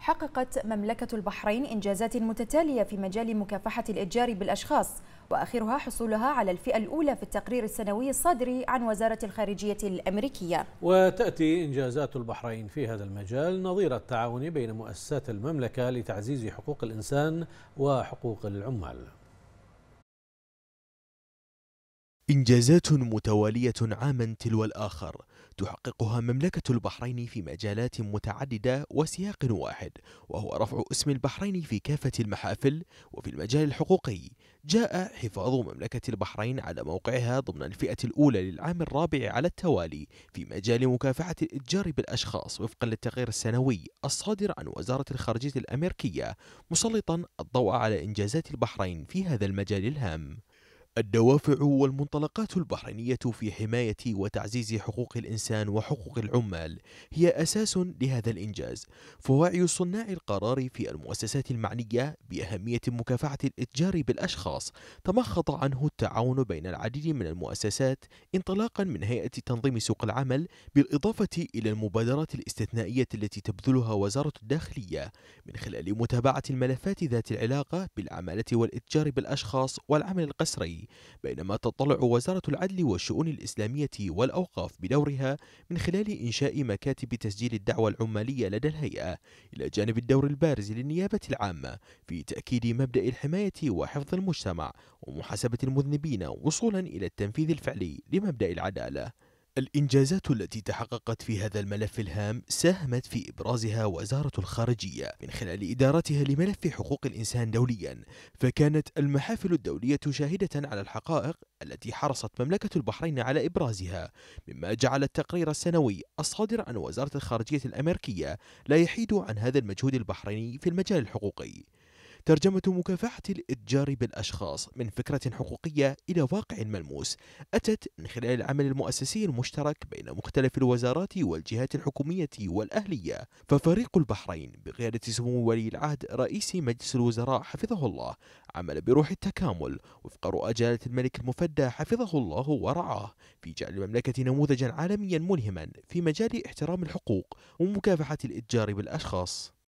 حققت مملكة البحرين إنجازات متتالية في مجال مكافحة الإتجار بالأشخاص وآخرها حصولها على الفئة الأولى في التقرير السنوي الصادر عن وزارة الخارجية الأمريكية وتأتي إنجازات البحرين في هذا المجال نظير التعاون بين مؤسسات المملكة لتعزيز حقوق الإنسان وحقوق العمال إنجازات متوالية عاما تلو الآخر تحققها مملكة البحرين في مجالات متعددة وسياق واحد وهو رفع اسم البحرين في كافة المحافل وفي المجال الحقوقي جاء حفاظ مملكة البحرين على موقعها ضمن الفئة الأولى للعام الرابع على التوالي في مجال مكافحة الإتجار بالأشخاص وفقا للتقرير السنوي الصادر عن وزارة الخارجية الأمريكية مسلطا الضوء على إنجازات البحرين في هذا المجال الهام الدوافع والمنطلقات البحرينية في حماية وتعزيز حقوق الإنسان وحقوق العمال هي أساس لهذا الإنجاز فوعي صناع القرار في المؤسسات المعنية بأهمية مكافحة الإتجار بالأشخاص تمخض عنه التعاون بين العديد من المؤسسات انطلاقا من هيئة تنظيم سوق العمل بالإضافة إلى المبادرات الاستثنائية التي تبذلها وزارة الداخلية من خلال متابعة الملفات ذات العلاقة بالعمالة والإتجار بالأشخاص والعمل القسري بينما تطلع وزارة العدل والشؤون الإسلامية والأوقاف بدورها من خلال إنشاء مكاتب تسجيل الدعوة العمالية لدى الهيئة إلى جانب الدور البارز للنيابة العامة في تأكيد مبدأ الحماية وحفظ المجتمع ومحاسبة المذنبين وصولا إلى التنفيذ الفعلي لمبدأ العدالة الإنجازات التي تحققت في هذا الملف الهام ساهمت في إبرازها وزارة الخارجية من خلال إدارتها لملف حقوق الإنسان دوليا فكانت المحافل الدولية شاهدة على الحقائق التي حرصت مملكة البحرين على إبرازها مما جعل التقرير السنوي الصادر عن وزارة الخارجية الأمريكية لا يحيد عن هذا المجهود البحريني في المجال الحقوقي ترجمة مكافحة الإتجار بالأشخاص من فكرة حقوقية إلى واقع ملموس أتت من خلال العمل المؤسسي المشترك بين مختلف الوزارات والجهات الحكومية والأهلية ففريق البحرين بقيادة سمو ولي العهد رئيس مجلس الوزراء حفظه الله عمل بروح التكامل وفق رؤى جلالة الملك المفدى حفظه الله ورعاه في جعل المملكة نموذجا عالميا ملهما في مجال احترام الحقوق ومكافحة الإتجار بالأشخاص